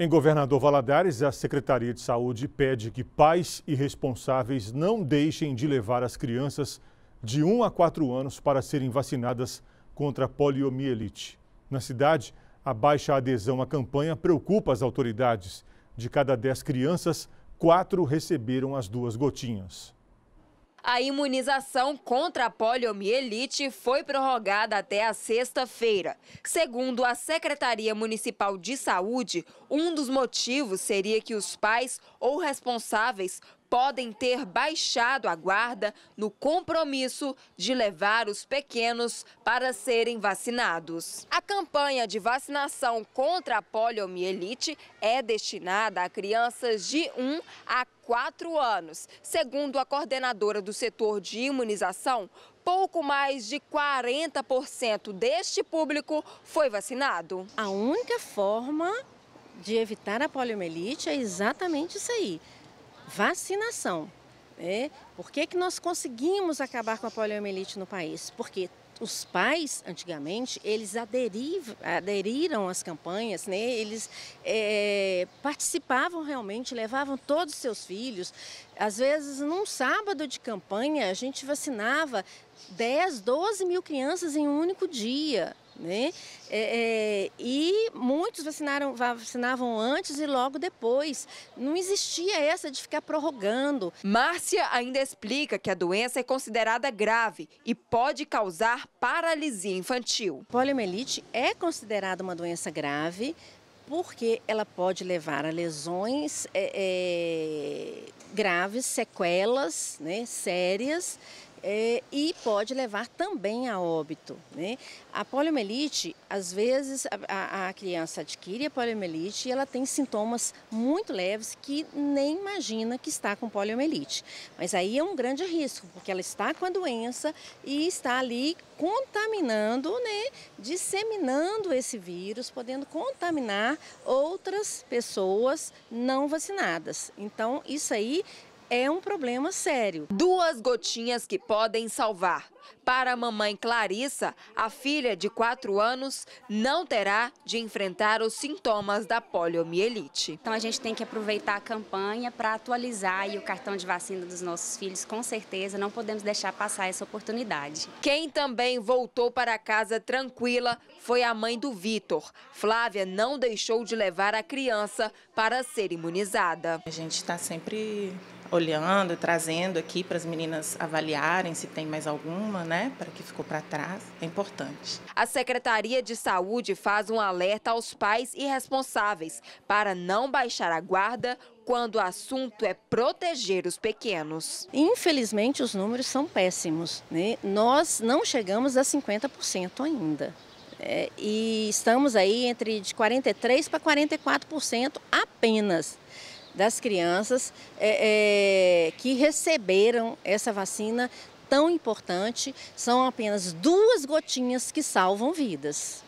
Em Governador Valadares, a Secretaria de Saúde pede que pais e responsáveis não deixem de levar as crianças de 1 a 4 anos para serem vacinadas contra a poliomielite. Na cidade, a baixa adesão à campanha preocupa as autoridades. De cada 10 crianças, quatro receberam as duas gotinhas. A imunização contra a poliomielite foi prorrogada até a sexta-feira. Segundo a Secretaria Municipal de Saúde, um dos motivos seria que os pais ou responsáveis podem ter baixado a guarda no compromisso de levar os pequenos para serem vacinados. A campanha de vacinação contra a poliomielite é destinada a crianças de 1 a 4 anos. Segundo a coordenadora do setor de imunização, pouco mais de 40% deste público foi vacinado. A única forma de evitar a poliomielite é exatamente isso aí vacinação. Né? Por que, que nós conseguimos acabar com a poliomielite no país? Porque os pais, antigamente, eles aderiram às campanhas, né? eles é, participavam realmente, levavam todos os seus filhos. Às vezes, num sábado de campanha, a gente vacinava 10, 12 mil crianças em um único dia. Né? É, é, e muitos vacinaram, vacinavam antes e logo depois. Não existia essa de ficar prorrogando. Márcia ainda explica que a doença é considerada grave e pode causar paralisia infantil. Poliomielite é considerada uma doença grave porque ela pode levar a lesões é, é graves, sequelas né, sérias é, e pode levar também a óbito. Né? A poliomielite, às vezes, a, a, criança adquire a poliomielite e ela tem sintomas muito leves que nem imagina que está com poliomielite. Mas aí é um grande risco, porque ela está com a doença e está ali contaminando, né, disseminando esse vírus, podendo contaminar outras pessoas não vacinadas. Então, isso aí é um problema sério. Duas gotinhas que podem salvar. Para a mamãe Clarissa, a filha de 4 anos não terá de enfrentar os sintomas da poliomielite. Então a gente tem que aproveitar a campanha para atualizar o cartão de vacina dos nossos filhos, com certeza não podemos deixar passar essa oportunidade. Quem também voltou para casa tranquila foi a mãe do Vitor. Flávia não deixou de levar a criança para ser imunizada. A gente está sempre olhando, trazendo aqui para as meninas avaliarem se tem mais alguma, né, para que ficou para trás, é importante. A Secretaria de Saúde faz um alerta aos pais e responsáveis para não baixar a guarda quando o assunto é proteger os pequenos. Infelizmente, os números são péssimos. Né? Nós não chegamos a 50% ainda. É, e estamos aí entre de 43% para 44% apenas das crianças é, é, que receberam essa vacina tão importante. São apenas duas gotinhas que salvam vidas.